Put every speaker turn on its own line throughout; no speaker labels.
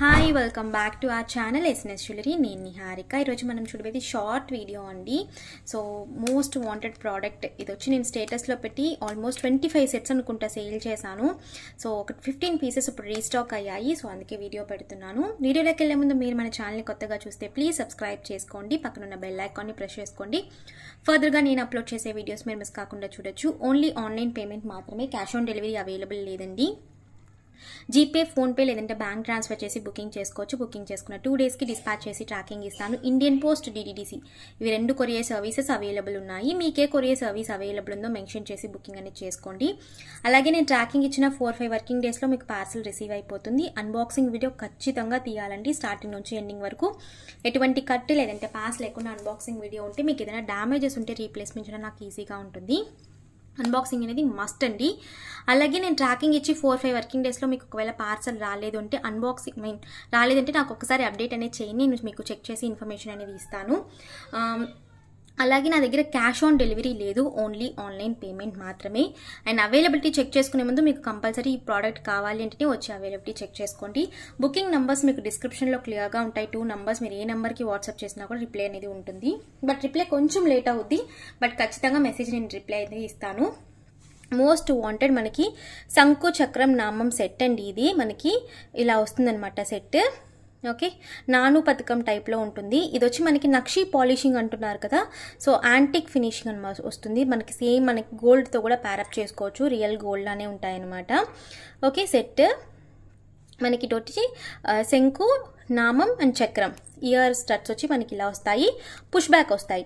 hi welcome back to ఆ channel SNS jewellery నేను నిహారిక ఈరోజు మనం చూడబోయేది షార్ట్ వీడియో అండి సో మోస్ట్ వాంటెడ్ ప్రోడక్ట్ ఇది వచ్చి నేను స్టేటస్లో పెట్టి ఆల్మోస్ట్ ట్వంటీ ఫైవ్ సెట్స్ అనుకుంటా సేల్ చేశాను సో ఒక ఫిఫ్టీన్ పీసెస్ ఇప్పుడు రీస్టాక్ అయ్యాయి సో అందుకే వీడియో పెడుతున్నాను వీడియోలోకి వెళ్ళే ముందు మీరు మన ఛానల్ని కొత్తగా చూస్తే ప్లీజ్ సబ్స్క్రైబ్ చేసుకోండి పక్కనున్న బెల్ ఐకాన్ని ప్రెస్ చేసుకోండి ఫర్దర్గా నేను అప్లోడ్ చేసే వీడియోస్ మీరు మిస్ కాకుండా చూడొచ్చు ఓన్లీ ఆన్లైన్ పేమెంట్ మాత్రమే క్యాష్ ఆన్ డెలివరీ అవైలబుల్ లేదండి జీపే ఫోన్పే లేదంటే బ్యాంక్ ట్రాన్స్ఫర్ చేసి బుకింగ్ చేసుకోవచ్చు బుకింగ్ చేసుకున్న టూ డేస్కి డిస్పాచ్ చేసి ట్రాకింగ్ ఇస్తాను ఇండియన్ పోస్ట్ డిడిడిసి ఇవి రెండు కొరియర్ సర్వీసెస్ అవైలబుల్ ఉన్నాయి మీకే కొరియర్ సర్వీస్ అవైలబుల్ ఉందో మెన్షన్ చేసి బుకింగ్ అనేది చేసుకోండి అలాగే నేను ట్రాకింగ్ ఇచ్చిన ఫోర్ ఫైవ్ వర్కింగ్ డేస్లో మీకు పార్సల్ రిసీవ్ అయిపోతుంది అన్బాక్సింగ్ వీడియో ఖచ్చితంగా తీయాలండి స్టార్టింగ్ నుంచి ఎండింగ్ వరకు ఎటువంటి కట్ లేదంటే పాస్ లేకుండా అన్బాక్సింగ్ వీడియో ఉంటే మీకు ఏదైనా డ్యామేజెస్ ఉంటే రీప్లేస్మెంట్ నాకు ఈజీగా ఉంటుంది అన్బాక్సింగ్ అనేది మస్ట్ అండి అలాగే నేను ట్రాకింగ్ ఇచ్చి ఫోర్ ఫైవ్ వర్కింగ్ డేస్లో మీకు ఒకవేళ పార్సల్ రాలేదు అంటే అన్బాక్సింగ్ మీన్ రాలేదంటే నాకు ఒకసారి అప్డేట్ అనేది చేయండి నేను మీకు చెక్ చేసి ఇన్ఫర్మేషన్ అనేది ఇస్తాను um, అలాగే నా దగ్గర క్యాష్ ఆన్ డెలివరీ లేదు ఓన్లీ ఆన్లైన్ పేమెంట్ మాత్రమే అండ్ అవైలబిలిటీ చెక్ చేసుకునే ముందు మీకు కంపల్సరీ ఈ ప్రోడక్ట్ కావాలి అంటే వచ్చి అవైలబిలిటీ చెక్ చేసుకోండి బుకింగ్ నంబర్స్ మీకు డిస్క్రిప్షన్లో క్లియర్గా ఉంటాయి టూ నంబర్స్ మీరు ఏ నెంబర్కి వాట్సాప్ చేసినా కూడా రిప్లై అనేది ఉంటుంది బట్ రిప్లై కొంచెం లేట్ అవుద్ది బట్ ఖచ్చితంగా మెసేజ్ నేను రిప్లై అయితే ఇస్తాను మోస్ట్ వాంటెడ్ మనకి శంకు చక్రం నామం సెట్ అండి ఇది మనకి ఇలా వస్తుందన్నమాట సెట్ ఓకే నాను పథకం టైప్లో ఉంటుంది ఇది వచ్చి మనకి నక్షి పాలిషింగ్ అంటున్నారు కదా సో యాంటిక్ ఫినిషింగ్ అని వస్తుంది మనకి సేమ్ మనకి గోల్డ్తో కూడా ప్యారప్ చేసుకోవచ్చు రియల్ గోల్డ్ లానే ఉంటాయన్నమాట ఓకే సెట్ మనకి ఇటు వచ్చి శంకు నామం అండ్ చక్రం ఇయర్ స్టట్స్ వచ్చి మనకి ఇలా వస్తాయి పుష్ బ్యాక్ వస్తాయి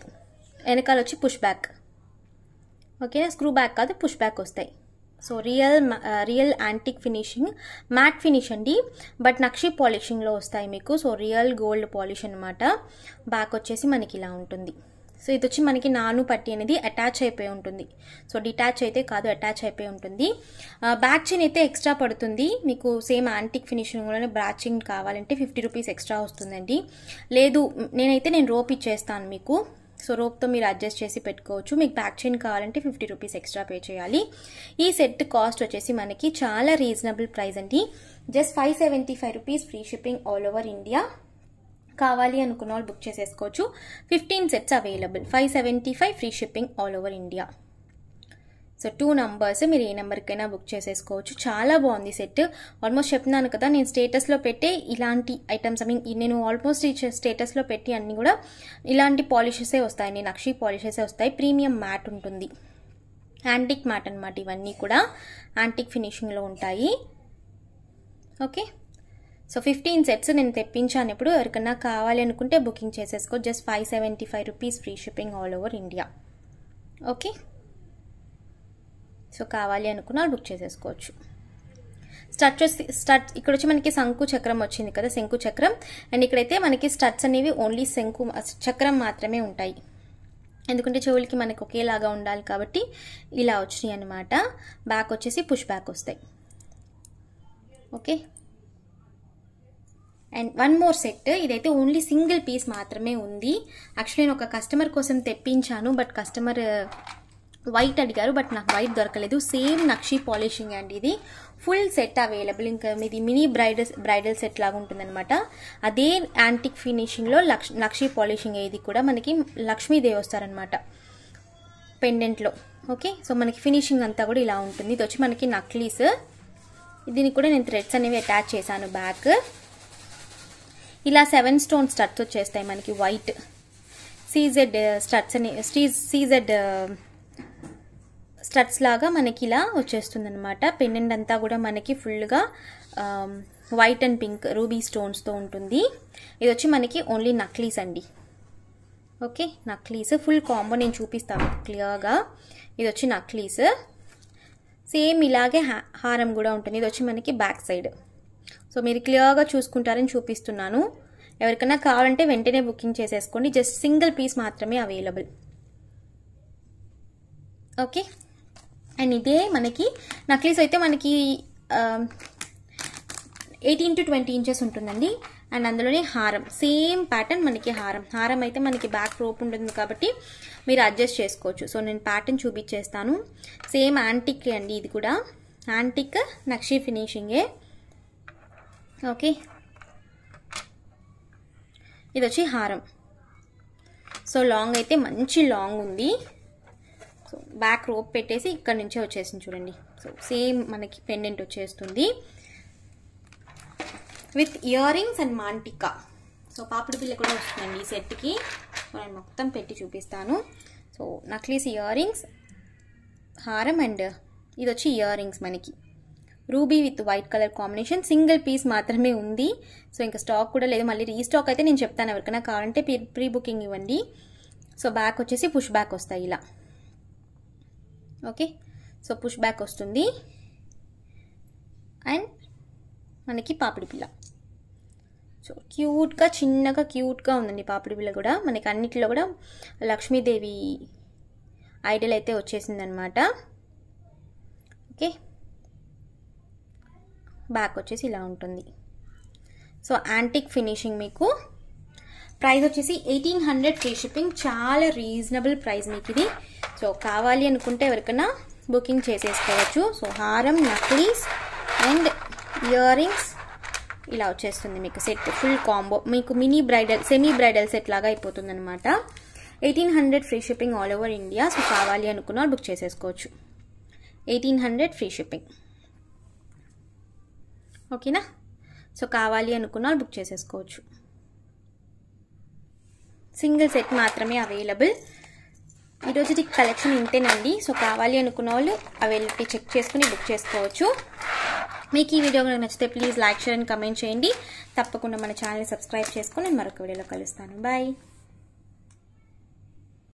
వెనకాల వచ్చి push back okay screw back కాదు పుష్ బ్యాక్ వస్తాయి so real real antique finishing matt finish అండి బట్ నక్షి పాలిషింగ్లో వస్తాయి మీకు సో రియల్ గోల్డ్ పాలిష్ అనమాట బ్యాక్ వచ్చేసి మనకి ఇలా ఉంటుంది సో ఇది వచ్చి మనకి నాను పట్టి అనేది అటాచ్ అయిపోయి ఉంటుంది సో డిటాచ్ అయితే కాదు అటాచ్ అయిపోయి ఉంటుంది బ్యాక్ uh, చైన్ అయితే ఎక్స్ట్రా పడుతుంది మీకు సేమ్ యాంటిక్ ఫినిషింగ్ లోనే బ్రాచింగ్ కావాలంటే ఫిఫ్టీ రూపీస్ ఎక్స్ట్రా వస్తుందండి లేదు నేనైతే నేను రోప్ ఇచ్చేస్తాను మీకు సో రోప్తో మీరు అడ్జస్ట్ చేసి పెట్టుకోవచ్చు మీకు ప్యాక్ చేయిన్ కావాలంటే ఫిఫ్టీ రూపీస్ ఎక్స్ట్రా పే చేయాలి ఈ సెట్ కాస్ట్ వచ్చేసి మనకి చాలా రీజనబుల్ ప్రైస్ అండి just five seventy five rupees free shipping all over India కావాలి అనుకున్న వాళ్ళు బుక్ చేసేసుకోవచ్చు fifteen sets available five seventy five free shipping all over India so two numbers మీరు ఏ నెంబర్కైనా బుక్ చేసేసుకోవచ్చు చాలా బాగుంది సెట్ ఆల్మోస్ట్ చెప్తున్నాను కదా నేను స్టేటస్లో పెట్టి ఇలాంటి ఐటమ్స్ ఐ మీన్ నేను ఆల్మోస్ట్ స్టేటస్లో పెట్టి అన్నీ కూడా ఇలాంటి పాలిషెసే నేను నక్షి పాలిషెసే వస్తాయి ప్రీమియం మ్యాట్ ఉంటుంది యాంటిక్ మ్యాట్ అనమాట ఇవన్నీ కూడా యాంటిక్ ఫినిషింగ్లో ఉంటాయి ఓకే సో ఫిఫ్టీన్ సెట్స్ నేను తెప్పించాను ఇప్పుడు ఎవరికన్నా కావాలి అనుకుంటే బుకింగ్ చేసేసుకో just five seventy five rupees free shipping all over India okay so కావాలి అనుకున్న బుక్ చేసేసుకోవచ్చు స్టట్ స్టట్ ఇక్కడ వచ్చి మనకి శంకు చక్రం వచ్చింది కదా శంకు చక్రం అండ్ ఇక్కడైతే మనకి స్టట్స్ అనేవి ఓన్లీ శంకు చక్రం మాత్రమే ఉంటాయి ఎందుకంటే చెవులకి మనకి ఒకేలాగా ఉండాలి కాబట్టి ఇలా వచ్చినాయి అనమాట బ్యాక్ వచ్చేసి పుష్ బ్యాక్ వస్తాయి okay and one more set ఇదైతే ఓన్లీ సింగిల్ పీస్ మాత్రమే ఉంది యాక్చువల్లీ నేను ఒక కస్టమర్ కోసం తెప్పించాను బట్ కస్టమర్ వైట్ అడిగారు బట్ నాకు వైట్ దొరకలేదు సేమ్ నక్షి పాలిషింగ్ అండి ఇది ఫుల్ సెట్ అవైలబుల్ ఇంకా ఇది మినీ బ్రైడల్ బ్రైడల్ సెట్ లాగా ఉంటుందన్నమాట అదే యాంటిక్ ఫినిషింగ్లో లక్ష్ నక్షి పాలిషింగ్ ఇది కూడా మనకి లక్ష్మీదేవి వస్తారనమాట పెండెంట్లో ఓకే సో మనకి ఫినిషింగ్ అంతా కూడా ఇలా ఉంటుంది ఇది వచ్చి మనకి నక్లీస్ దీనికి కూడా నేను థ్రెడ్స్ అనేవి అటాచ్ చేశాను బ్యాక్ ఇలా సెవెన్ స్టోన్ స్టట్స్ వచ్చేస్తాయి మనకి వైట్ సీజెడ్ స్టడ్స్ అనే సీజెడ్ స్ట్రట్స్ లాగా మనకి ఇలా వచ్చేస్తుంది అనమాట పెన్నెండ్ అంతా కూడా మనకి ఫుల్గా వైట్ అండ్ పింక్ రూబీ స్టోన్స్తో ఉంటుంది ఇది వచ్చి మనకి ఓన్లీ నక్లీస్ అండి ఓకే నక్లీస్ ఫుల్ కాంబో నేను చూపిస్తాను క్లియర్గా ఇది వచ్చి నక్లీస్ సేమ్ ఇలాగే హారం కూడా ఉంటుంది ఇది వచ్చి మనకి బ్యాక్ సైడ్ సో మీరు క్లియర్గా చూసుకుంటారని చూపిస్తున్నాను ఎవరికైనా కావాలంటే వెంటనే బుకింగ్ చేసేసుకోండి జస్ట్ సింగిల్ పీస్ మాత్రమే అవైలబుల్ ఓకే అండ్ ఇదే మనకి నక్లీస్ అయితే మనకి ఎయిటీన్ టు ట్వంటీ ఇంచెస్ ఉంటుందండి అండ్ అందులోనే హారం సేమ్ ప్యాటర్న్ మనకి హారం హారం అయితే మనకి బ్యాక్ రోప్ ఉంటుంది కాబట్టి మీరు అడ్జస్ట్ చేసుకోవచ్చు సో నేను ప్యాటర్న్ చూపించేస్తాను సేమ్ యాంటిక్ అండి ఇది కూడా యాంటిక్ నక్షి ఫినిషింగే ఓకే ఇది వచ్చి హారం సో లాంగ్ అయితే మంచి లాంగ్ ఉంది సో బ్యాక్ రోప్ పెట్టేసి ఇక్కడ నుంచే వచ్చేసింది చూడండి సో సేమ్ మనకి పెండెంట్ వచ్చేస్తుంది విత్ ఇయర్ రింగ్స్ అండ్ మాంటికా సో పాపిడి పిల్ల కూడా వస్తుందండి ఈ సెట్కి సో నేను మొత్తం పెట్టి చూపిస్తాను సో నక్లీస్ ఇయర్ రింగ్స్ హారం అండ్ ఇది వచ్చి ఇయర్ రింగ్స్ మనకి ruby with white colour combination single piece మాత్రమే ఉంది సో ఇంకా స్టాక్ కూడా లేదు మళ్ళీ రీస్టాక్ అయితే నేను చెప్తాను ఎవరికైనా కావాలంటే ప్రీ బుకింగ్ ఇవ్వండి సో బ్యాక్ వచ్చేసి పుష్ బ్యాక్ వస్తాయి ఇలా ఓకే సో పుష్ బ్యాక్ వస్తుంది అండ్ మనకి పాపిడి పిల్ల సో క్యూట్గా చిన్నగా క్యూట్గా ఉందండి పాపిడి పిల్ల కూడా మనకి అన్నిటిలో కూడా లక్ష్మీదేవి ఐడల్ అయితే వచ్చేసిందనమాట ఓకే బ్యాక్ వచ్చేసి ఇలా ఉంటుంది సో యాంటిక్ ఫినిషింగ్ మీకు ప్రైస్ వచ్చేసి ఎయిటీన్ హండ్రెడ్ ఫ్రీ షిప్పింగ్ చాలా రీజనబుల్ ప్రైస్ మీకు ఇది సో కావాలి అనుకుంటే ఎవరికైనా బుకింగ్ చేసేసుకోవచ్చు సో హారం నక్లీస్ అండ్ ఇయర్ రింగ్స్ ఇలా వచ్చేస్తుంది మీకు సెట్ ఫుల్ కాంబో మీకు mini bridal semi bridal set లాగా అయిపోతుంది అనమాట eighteen hundred free shipping all over India so కావాలి అనుకున్న బుక్ చేసేసుకోవచ్చు ఎయిటీన్ హండ్రెడ్ ఫ్రీ షిప్పింగ్ ఓకేనా సో కావాలి అనుకున్న బుక్ చేసేసుకోవచ్చు సింగిల్ సెట్ మాత్రమే అవైలబుల్ ఈరోజు కలెక్షన్ ఇంతేనండి సో కావాలి అనుకున్న వాళ్ళు అవైలబిలిటీ చెక్ చేసుకుని బుక్ చేసుకోవచ్చు మీకు ఈ వీడియో కనుక నచ్చితే please like share and comment చేయండి తప్పకుండా మన ఛానల్ని సబ్స్క్రైబ్ చేసుకుని మరొక వీడియోలో కలుస్తాను బాయ్